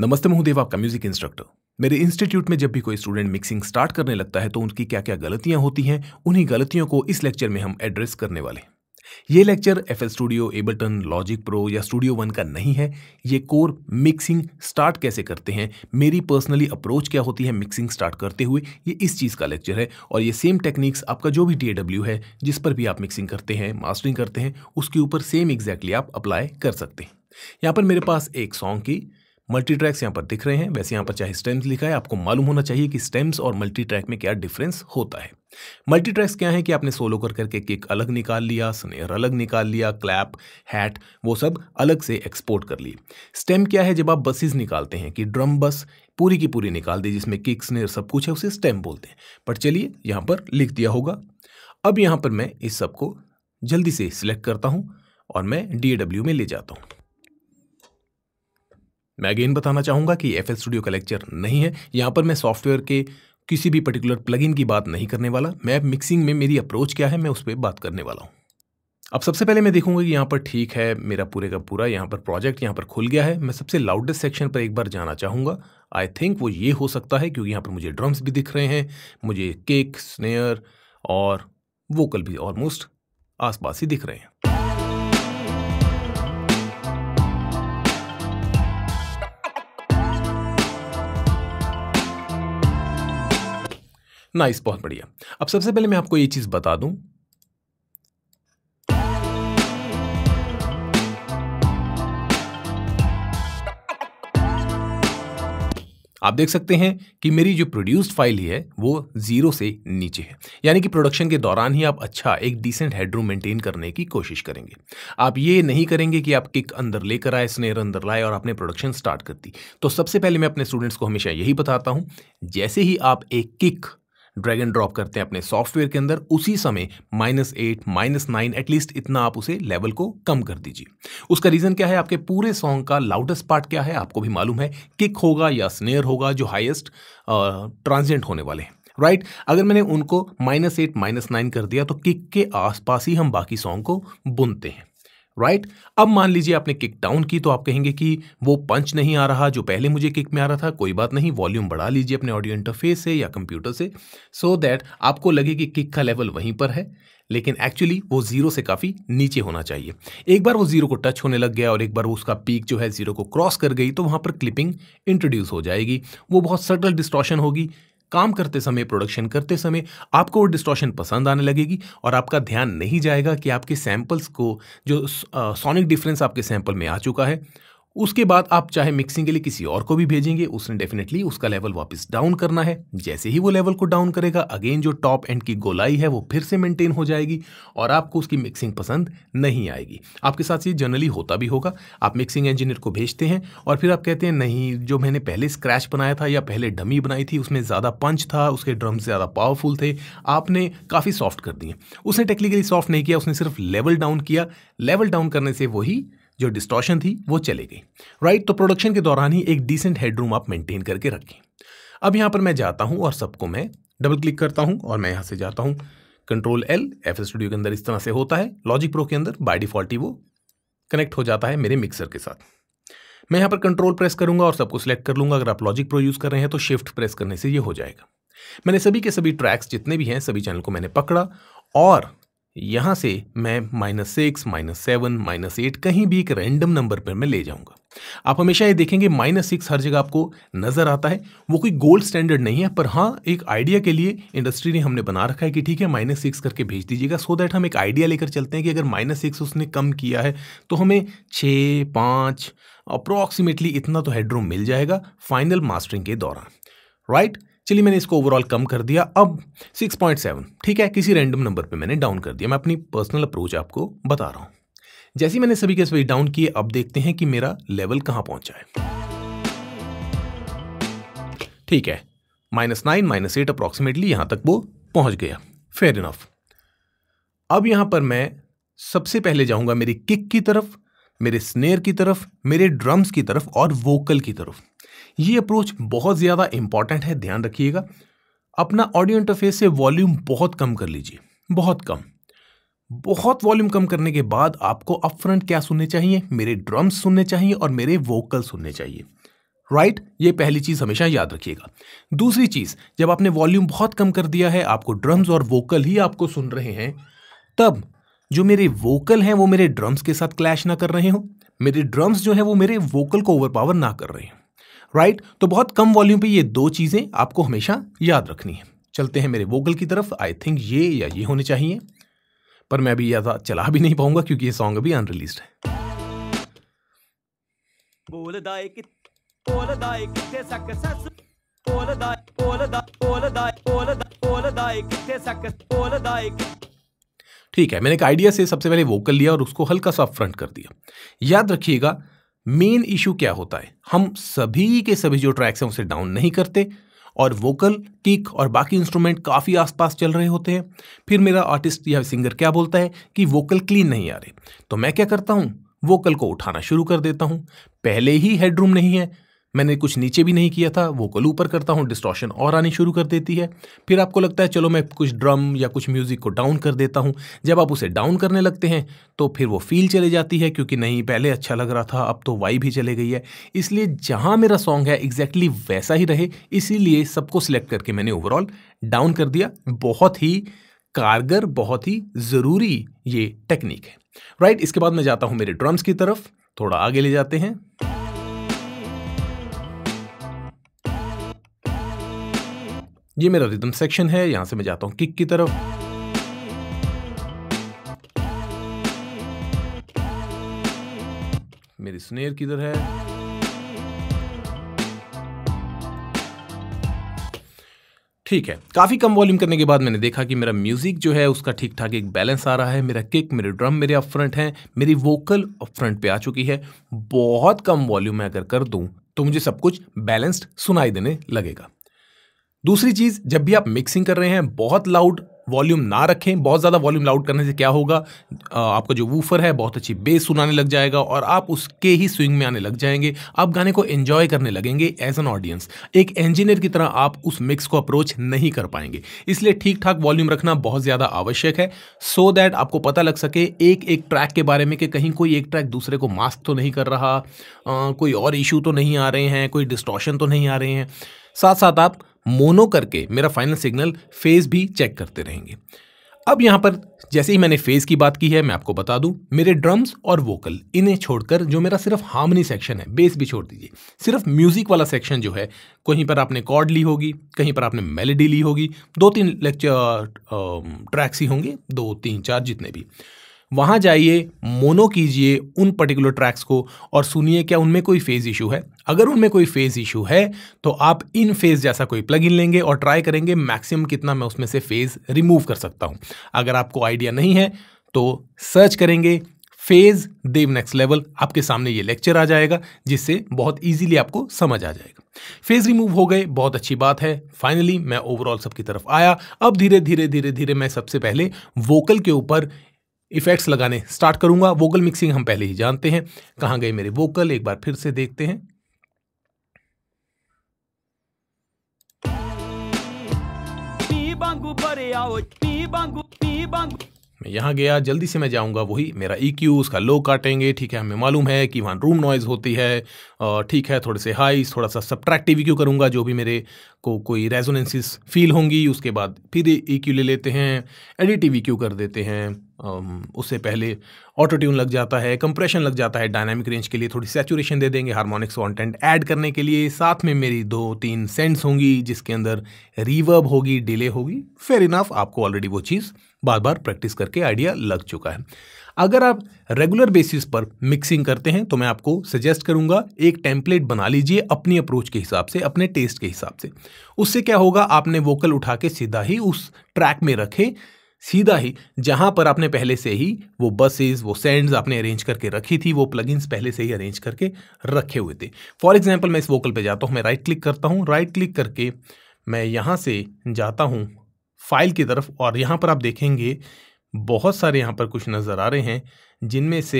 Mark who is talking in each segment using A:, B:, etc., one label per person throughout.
A: नमस्ते मैं हूं देव आपका म्यूजिक इंस्ट्रक्टर मेरे इंस्टीट्यूट में जब भी कोई स्टूडेंट मिक्सिंग स्टार्ट करने लगता है तो उनकी क्या क्या गलतियां होती हैं उन्हीं गलतियों को इस लेक्चर में हम एड्रेस करने वाले हैं ये lecture F L Studio Ableton Logic Pro या स्टूडियो वन का नहीं है ये कोर मिक्सिंग स्टार्ट कैसे करते हैं मेरी पर्सनली अप्रोच क्या होती है मिक्सिंग स्टार्ट करते हुए ये इस चीज़ का लेक्चर है और ये सेम टेक्निक्स आपका जो भी टी है जिस पर भी आप मिक्सिंग करते हैं मास्टरिंग करते हैं उसके ऊपर सेम एग्जैक्टली exactly आप अप्लाई कर सकते हैं यहाँ पर मेरे पास एक सॉन्ग की मल्टी ट्रैक्स यहाँ पर दिख रहे हैं वैसे यहाँ पर चाहे स्टेम्स लिखा है आपको मालूम होना चाहिए कि स्टेम्स और मल्टी ट्रैक में क्या डिफरेंस होता है मल्टी ट्रैक्स क्या है कि आपने सोलो कर करके किक अलग निकाल लिया स्नेयर अलग निकाल लिया क्लैप हैट वो सब अलग से एक्सपोर्ट कर लिए स्टेम क्या है जब आप बसेस निकालते हैं कि ड्रम बस पूरी की पूरी निकाल दी जिसमें किक स्नेयर सब कुछ है उसे स्टेम बोलते हैं पर चलिए यहाँ पर लिख दिया होगा अब यहाँ पर मैं इस सबको जल्दी से सिलेक्ट करता हूँ और मैं डी में ले जाता हूँ मैं अगेन बताना चाहूँगा कि एफ स्टूडियो का लेक्चर नहीं है यहाँ पर मैं सॉफ्टवेयर के किसी भी पर्टिकुलर प्लगइन की बात नहीं करने वाला मैं मिक्सिंग में मेरी अप्रोच क्या है मैं उस पर बात करने वाला हूँ अब सबसे पहले मैं देखूंगा कि यहाँ पर ठीक है मेरा पूरे का पूरा यहाँ पर प्रोजेक्ट यहाँ पर खुल गया है मैं सबसे लाउडेस्ट सेक्शन पर एक बार जाना चाहूँगा आई थिंक वो ये हो सकता है क्योंकि यहाँ पर मुझे ड्रम्स भी दिख रहे हैं मुझे केक स्नेयर और वोकल भी ऑलमोस्ट आसपास ही दिख रहे हैं नाइस बहुत बढ़िया अब सबसे पहले मैं आपको ये चीज़ बता दूं आप देख सकते हैं कि मेरी जो प्रोड्यूस्ड फाइल ही है वो जीरो से नीचे है यानी कि प्रोडक्शन के दौरान ही आप अच्छा एक डिसेंट हेडरूम मेंटेन करने की कोशिश करेंगे आप ये नहीं करेंगे कि आप किक अंदर लेकर आए स्नेर अंदर लाए और आपने प्रोडक्शन स्टार्ट कर दी तो सबसे पहले मैं अपने स्टूडेंट्स को हमेशा यही बताता हूँ जैसे ही आप एक किक ड्रैग एंड ड्रॉप करते हैं अपने सॉफ्टवेयर के अंदर उसी समय minus eight minus nine at least इतना आप उसे लेवल को कम कर दीजिए उसका रीज़न क्या है आपके पूरे सॉन्ग का लाउडेस्ट पार्ट क्या है आपको भी मालूम है किक होगा या स्नेयर होगा जो हाइएस्ट ट्रांजेंट होने वाले हैं राइट right? अगर मैंने उनको माइनस एट माइनस नाइन कर दिया तो किक के आसपास ही हम बाकी सॉन्ग को बुनते हैं राइट अब मान लीजिए आपने किक डाउन की तो आप कहेंगे कि वो पंच नहीं आ रहा जो पहले मुझे किक में आ रहा था कोई बात नहीं वॉल्यूम बढ़ा लीजिए अपने ऑडियो इंटरफेस से या कंप्यूटर से सो so दैट आपको लगे कि किक का लेवल वहीं पर है लेकिन एक्चुअली वो जीरो से काफ़ी नीचे होना चाहिए एक बार वो जीरो को टच होने लग गया और एक बार वो उसका पीक जो है जीरो को क्रॉस कर गई तो वहाँ पर क्लिपिंग इंट्रोड्यूस हो जाएगी वो बहुत सटल डिस्ट्रॉशन होगी काम करते समय प्रोडक्शन करते समय आपको वो डिस्टॉशन पसंद आने लगेगी और आपका ध्यान नहीं जाएगा कि आपके सैंपल्स को जो सोनिक डिफरेंस आपके सैंपल में आ चुका है उसके बाद आप चाहे मिक्सिंग के लिए किसी और को भी भेजेंगे उसने डेफिनेटली उसका लेवल वापस डाउन करना है जैसे ही वो लेवल को डाउन करेगा अगेन जो टॉप एंड की गोलाई है वो फिर से मेंटेन हो जाएगी और आपको उसकी मिक्सिंग पसंद नहीं आएगी आपके साथ ये जनरली होता भी होगा आप मिक्सिंग इंजीनियर को भेजते हैं और फिर आप कहते हैं नहीं जो मैंने पहले स्क्रैच बनाया था या पहले डमी बनाई थी उसमें ज़्यादा पंच था उसके ड्रम ज़्यादा पावरफुल थे आपने काफ़ी सॉफ्ट कर दिए उसने टेक्निकली सॉफ्ट नहीं किया उसने सिर्फ लेवल डाउन किया लेवल डाउन करने से वही जो डिस्टॉशन थी वो चले गई राइट तो प्रोडक्शन के दौरान ही एक डिसेंट हेडरूम आप मेंटेन करके रखें अब यहाँ पर मैं जाता हूँ और सबको मैं डबल क्लिक करता हूँ और मैं यहाँ से जाता हूँ कंट्रोल एल एफ स्टूडियो के अंदर इस तरह से होता है लॉजिक प्रो के अंदर बाई डिफॉल्टी वो कनेक्ट हो जाता है मेरे मिक्सर के साथ मैं यहाँ पर कंट्रोल प्रेस करूँगा और सबको सिलेक्ट कर लूंगा अगर आप लॉजिक प्रो यूज़ कर रहे हैं तो शिफ्ट प्रेस करने से ये हो जाएगा मैंने सभी के सभी ट्रैक्स जितने भी हैं सभी चैनल को मैंने पकड़ा और यहाँ से मैं minus six minus seven minus eight कहीं भी एक रैंडम नंबर पर मैं ले जाऊँगा आप हमेशा ये देखेंगे माइनस सिक्स हर जगह आपको नज़र आता है वो कोई गोल्ड स्टैंडर्ड नहीं है पर हाँ एक आइडिया के लिए इंडस्ट्री ने हमने बना रखा है कि ठीक है माइनस सिक्स करके भेज दीजिएगा सो दैट हम एक आइडिया लेकर चलते हैं कि अगर माइनस सिक्स उसने कम किया है तो हमें छः पाँच अप्रॉक्सीमेटली इतना तो हेडरूम मिल जाएगा फाइनल मास्टरिंग के दौरान राइट right? चलिए मैंने इसको ओवरऑल कम कर दिया अब 6.7 ठीक है किसी रैंडम नंबर पे मैंने डाउन कर दिया मैं अपनी पर्सनल अप्रोच आपको बता रहा हूँ जैसे मैंने सभी के सभी डाउन किए अब देखते हैं कि मेरा लेवल कहाँ पहुंचा है ठीक है minus nine minus eight approximately यहाँ तक वो पहुँच गया फेयर इनफ अब यहाँ पर मैं सबसे पहले जाऊँगा मेरी किक की तरफ मेरे स्नेर की तरफ मेरे ड्रम्स की तरफ और वोकल की तरफ ये अप्रोच बहुत ज़्यादा इंपॉर्टेंट है ध्यान रखिएगा अपना ऑडियो इंटरफेस से वॉल्यूम बहुत कम कर लीजिए बहुत कम बहुत वॉल्यूम कम करने के बाद आपको अपफ्रंट क्या सुनने चाहिए मेरे ड्रम्स सुनने चाहिए और मेरे वोकल सुनने चाहिए राइट right? ये पहली चीज़ हमेशा याद रखिएगा दूसरी चीज़ जब आपने वॉल्यूम बहुत कम कर दिया है आपको ड्रम्स और वोकल ही आपको सुन रहे हैं तब जो मेरे वोकल हैं वो मेरे ड्रम्स के साथ क्लैश ना कर रहे हो मेरे ड्रम्स जो हैं वो मेरे वोकल को ओवरपावर ना कर रहे हैं राइट right? तो बहुत कम वॉल्यूम पे ये दो चीज़ें आपको हमेशा याद रखनी है चलते हैं मेरे वोकल की तरफ आई थिंक ये या ये होने चाहिए पर मैं अभी ज़्यादा चला भी नहीं पाऊंगा क्योंकि ये सॉन्ग अभी अनरिलीज है ठीक है मैंने एक आइडिया से सबसे पहले वोकल लिया और उसको हल्का सा फ्रंट कर दिया याद रखिएगा मेन इशू क्या होता है हम सभी के सभी जो ट्रैक्स हैं उसे डाउन नहीं करते और वोकल किक और बाकी इंस्ट्रूमेंट काफ़ी आसपास चल रहे होते हैं फिर मेरा आर्टिस्ट या सिंगर क्या बोलता है कि वोकल क्लीन नहीं आ रहे तो मैं क्या करता हूँ वोकल को उठाना शुरू कर देता हूँ पहले ही हेडरूम नहीं है मैंने कुछ नीचे भी नहीं किया था वोकल ऊपर करता हूँ डिस्ट्रॉशन और आनी शुरू कर देती है फिर आपको लगता है चलो मैं कुछ ड्रम या कुछ म्यूज़िक को डाउन कर देता हूँ जब आप उसे डाउन करने लगते हैं तो फिर वो फील चले जाती है क्योंकि नहीं पहले अच्छा लग रहा था अब तो वाई भी चले गई है इसलिए जहाँ मेरा सॉन्ग है एग्जैक्टली exactly वैसा ही रहे इसीलिए सबको सिलेक्ट करके मैंने ओवरऑल डाउन कर दिया बहुत ही कारगर बहुत ही ज़रूरी ये टेक्निक है राइट right, इसके बाद मैं जाता हूँ मेरे ड्रम्स की तरफ थोड़ा आगे ले जाते हैं ये मेरा रिदम सेक्शन है यहाँ से मैं जाता हूँ किक की तरफ मेरी स्नेर किधर है ठीक है काफ़ी कम वॉल्यूम करने के बाद मैंने देखा कि मेरा म्यूज़िक जो है उसका ठीक ठाक एक बैलेंस आ रहा है मेरा किक मेरे ड्रम मेरे अप फ्रंट हैं मेरी वोकल अप फ्रंट पे आ चुकी है बहुत कम वॉल्यूम मैं अगर कर दूं तो मुझे सब कुछ बैलेंस्ड सुनाई देने लगेगा दूसरी चीज़ जब भी आप मिक्सिंग कर रहे हैं बहुत लाउड वॉल्यूम ना रखें बहुत ज़्यादा वॉल्यूम लाउड करने से क्या होगा आपका जो वूफर है बहुत अच्छी बेस सुनाने लग जाएगा और आप उसके ही स्विंग में आने लग जाएंगे आप गाने को एंजॉय करने लगेंगे एज एन ऑडियंस एक इंजीनियर की तरह आप उस मिक्स को अप्रोच नहीं कर पाएंगे इसलिए ठीक ठाक वॉल्यूम रखना बहुत ज़्यादा आवश्यक है सो so दैट आपको पता लग सके एक एक ट्रैक के बारे में कि कहीं कोई एक ट्रैक दूसरे को मास्क तो नहीं कर रहा कोई और इशू तो नहीं आ रहे हैं कोई डिस्टॉशन तो नहीं आ रहे हैं साथ साथ आप मोनो करके मेरा फाइनल सिग्नल फेज भी चेक करते रहेंगे अब यहाँ पर जैसे ही मैंने फेज की बात की है मैं आपको बता दूँ मेरे ड्रम्स और वोकल इन्हें छोड़कर जो मेरा सिर्फ हार्मनी सेक्शन है बेस भी छोड़ दीजिए सिर्फ म्यूजिक वाला सेक्शन जो है कहीं पर आपने कॉर्ड ली होगी कहीं पर आपने मेलेडी ली होगी दो तीन लेक्चर ट्रैक्स ही होंगे दो तीन चार जितने भी वहाँ जाइए मोनो कीजिए उन पर्टिकुलर ट्रैक्स को और सुनिए क्या उनमें कोई फेज़ इशू है अगर उनमें कोई फेज़ इशू है तो आप इन फेज़ जैसा कोई प्लग लेंगे और ट्राई करेंगे मैक्सिमम कितना मैं उसमें से फेज़ रिमूव कर सकता हूँ अगर आपको आइडिया नहीं है तो सर्च करेंगे फेज देव नेक्स्ट लेवल आपके सामने ये लेक्चर आ जाएगा जिससे बहुत इजीली आपको समझ आ जाएगा फेज रिमूव हो गए बहुत अच्छी बात है फाइनली मैं ओवरऑल सबकी तरफ आया अब धीरे धीरे धीरे धीरे मैं सबसे पहले वोकल के ऊपर इफेक्ट्स लगाने स्टार्ट करूंगा वोकल मिक्सिंग हम पहले ही जानते हैं कहां गए मेरे वोकल एक बार फिर से देखते हैं मैं यहां गया जल्दी से मैं जाऊंगा वही मेरा ई e उसका लो काटेंगे ठीक है हमें मालूम है कि वहां रूम नॉइज़ होती है ठीक है थोड़े से हाई थोड़ा सा सब्ट्रैक्टिव क्यों करूँगा जो भी मेरे को कोई रेजोनेंसिस फील होंगी उसके बाद फिर ई e क्यू ले लेते हैं एडिटिव ई कर देते हैं उससे पहले ऑटो ट्यून लग जाता है कंप्रेशन लग जाता है डायनामिक रेंज के लिए थोड़ी सेचुरेशन दे देंगे हारमोनिक्स कॉन्टेंट ऐड करने के लिए साथ में मेरी दो तीन सेंट्स होंगी जिसके अंदर रिवर्ब होगी डिले होगी फेयर इनाफ आपको ऑलरेडी वो चीज़ बार बार प्रैक्टिस करके आइडिया लग चुका है अगर आप रेगुलर बेसिस पर मिक्सिंग करते हैं तो मैं आपको सजेस्ट करूंगा एक टेम्पलेट बना लीजिए अपनी अप्रोच के हिसाब से अपने टेस्ट के हिसाब से उससे क्या होगा आपने वोकल उठा के सीधा ही उस ट्रैक में रखे सीधा ही जहाँ पर आपने पहले से ही वो बसेस वो सेंड्स आपने अरेंज करके रखी थी वो प्लगइन्स पहले से ही अरेंज करके रखे हुए थे फॉर एग्जाम्पल मैं इस वोकल पे जाता हूँ मैं राइट क्लिक करता हूँ राइट क्लिक करके मैं यहाँ से जाता हूँ फाइल की तरफ और यहाँ पर आप देखेंगे बहुत सारे यहाँ पर कुछ नज़र आ रहे हैं जिनमें से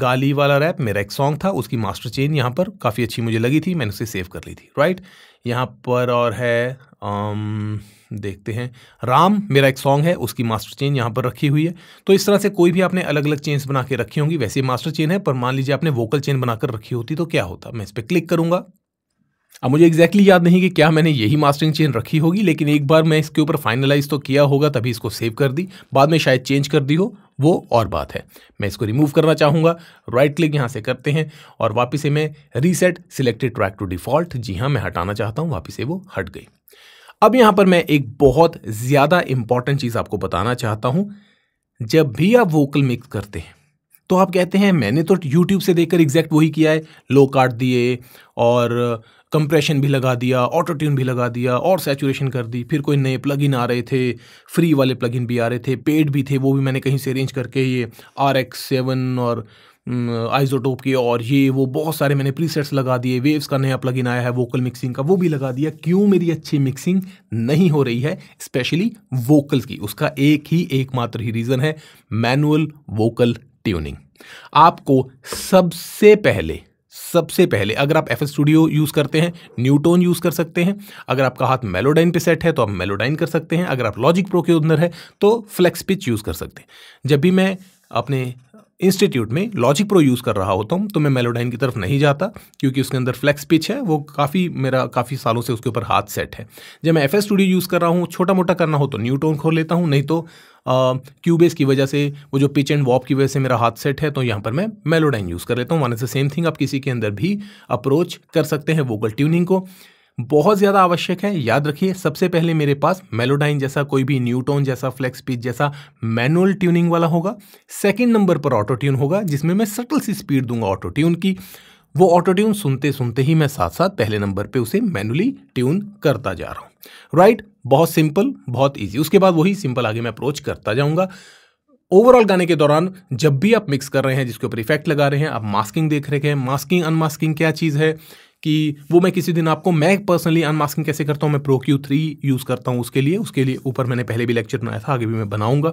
A: गाली वाला रैप मेरा एक सॉन्ग था उसकी मास्टर चेन यहाँ पर काफ़ी अच्छी मुझे लगी थी मैंने उसे सेव कर ली थी राइट यहाँ पर और है आम, देखते हैं राम मेरा एक सॉन्ग है उसकी मास्टर चेन यहाँ पर रखी हुई है तो इस तरह से कोई भी आपने अलग अलग चेन्स बना के रखी होंगी वैसे मास्टर चेन है पर मान लीजिए आपने वोकल चेन बनाकर रखी होती तो क्या होता मैं इस पर क्लिक करूँगा अब मुझे एग्जैक्टली exactly याद नहीं कि क्या मैंने यही मास्टरिंग चेन रखी होगी लेकिन एक बार मैं इसके ऊपर फाइनलाइज तो किया होगा तभी इसको सेव कर दी बाद में शायद चेंज कर दी हो वो और बात है मैं इसको रिमूव करना चाहूँगा राइट क्लिक यहाँ से करते हैं और वापस से मैं reset selected track to default जी हाँ मैं हटाना चाहता हूँ वापस से वो हट गई अब यहाँ पर मैं एक बहुत ज़्यादा इंपॉर्टेंट चीज़ आपको बताना चाहता हूँ जब भी आप वोकल मिक्स करते हैं तो आप कहते हैं मैंने तो यूट्यूब से देखकर एग्जैक्ट वही किया है लो काट दिए और कंप्रेशन भी लगा दिया ऑटो ट्यून भी लगा दिया और सैचुरेशन कर दी फिर कोई नए प्लगइन आ रहे थे फ्री वाले प्लगइन भी आ रहे थे पेड भी थे वो भी मैंने कहीं से अरेंज करके ये आर एक्स सेवन और आइजोटोप के और ये वो बहुत सारे मैंने प्रीसेट्स लगा दिए वेव्स का नया प्लगइन आया है वोकल मिक्सिंग का वो भी लगा दिया क्यों मेरी अच्छी मिक्सिंग नहीं हो रही है स्पेशली वोकल की उसका एक ही एकमात्र ही रीज़न है मैनुअल वोकल ट्यूनिंग आपको सबसे पहले सबसे पहले अगर आप एफ स्टूडियो यूज़ करते हैं न्यूटोन यूज़ कर सकते हैं अगर आपका हाथ मेलोडाइन पे सेट है तो आप मेलोडाइन कर सकते हैं अगर आप लॉजिक प्रो के ओनर है तो फ्लेक्स पिच यूज़ कर सकते हैं जब भी मैं अपने इंस्टीट्यूट में लॉजिक प्रो यूज़ कर रहा होता हूँ तो मैं मेलोडाइन की तरफ नहीं जाता क्योंकि उसके अंदर फ्लैक्स पिच है वो काफ़ी मेरा काफ़ी सालों से उसके ऊपर हाथ सेट है जब मैं एफ एस स्टूडियो यूज़ कर रहा हूँ छोटा मोटा करना हो तो न्यूटोन खोल लेता हूँ नहीं तो क्यूबेस की वजह से वो जो पिच एंड वॉप की वजह से मेरा हाथ सेट है तो यहाँ पर मैं मेलोडाइन यूज़ कर लेता हूँ one is the same thing आप किसी के अंदर भी अप्रोच कर सकते हैं वोकल ट्यूनिंग को बहुत ज़्यादा आवश्यक है याद रखिए सबसे पहले मेरे पास मेलोडाइन जैसा कोई भी न्यूटोन जैसा फ्लेक्स पिच जैसा मैनुअल ट्यूनिंग वाला होगा सेकंड नंबर पर ऑटो ट्यून होगा जिसमें मैं सटल सी स्पीड दूंगा ऑटो ट्यून की वो ऑटो ट्यून सुनते सुनते ही मैं साथ साथ पहले नंबर पे उसे मैनुअली ट्यून करता जा रहा हूँ राइट बहुत सिंपल बहुत ईजी उसके बाद वही सिंपल आगे मैं अप्रोच करता जाऊँगा ओवरऑल गाने के दौरान जब भी आप मिक्स कर रहे हैं जिसके ऊपर इफेक्ट लगा रहे हैं आप मास्किंग देख रहे हैं मास्किंग अनमास्किंग क्या चीज़ है कि वो मैं किसी दिन आपको मैं पर्सनली अनमास्किंग कैसे करता हूँ मैं प्रो क्यू थ्री यूज़ करता हूँ उसके लिए उसके लिए ऊपर मैंने पहले भी लेक्चर बनाया था आगे भी मैं बनाऊँगा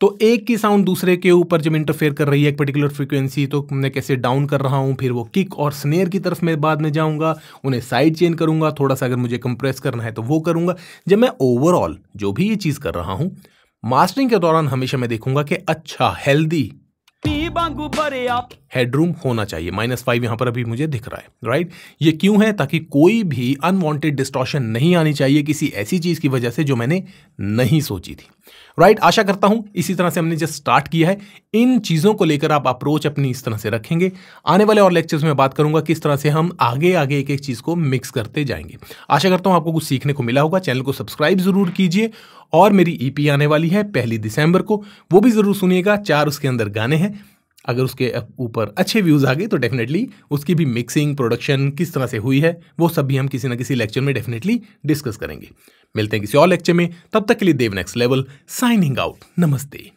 A: तो एक की साउंड दूसरे के ऊपर जब इंटरफेयर कर रही है एक पर्टिकुलर फ्रीक्वेंसी तो मैं कैसे डाउन कर रहा हूँ फिर वो किक और स्नेयर की तरफ मैं बाद में जाऊँगा उन्हें साइड चेंज करूँगा थोड़ा सा अगर मुझे कंप्रेस करना है तो वो करूँगा जब मैं ओवरऑल जो भी ये चीज़ कर रहा हूँ मास्टरिंग के दौरान हमेशा मैं देखूंगा कि अच्छा हेल्दी हेडरूम होना चाहिए माइनस फाइव यहां पर अभी मुझे दिख रहा है राइट ये क्यों है ताकि कोई भी अनवांटेड डिस्टॉर्शन नहीं आनी चाहिए किसी ऐसी चीज़ की वजह से जो मैंने नहीं सोची थी राइट right? आशा करता हूं इसी तरह से हमने जस्ट स्टार्ट किया है इन चीज़ों को लेकर आप अप्रोच अपनी इस तरह से रखेंगे आने वाले और लेक्चर्स में बात करूंगा किस तरह से हम आगे आगे एक एक चीज़ को मिक्स करते जाएंगे आशा करता हूं आपको कुछ सीखने को मिला होगा चैनल को सब्सक्राइब ज़रूर कीजिए और मेरी ईपी e आने वाली है पहली दिसंबर को वो भी ज़रूर सुनिएगा चार उसके अंदर गाने हैं अगर उसके ऊपर अच्छे व्यूज़ आ गए तो डेफिनेटली उसकी भी मिक्सिंग प्रोडक्शन किस तरह से हुई है वो सब भी हम किसी ना किसी लेक्चर में डेफिनेटली डिस्कस करेंगे मिलते हैं किसी और लेक्चर में तब तक के लिए Dev next level signing out नमस्ते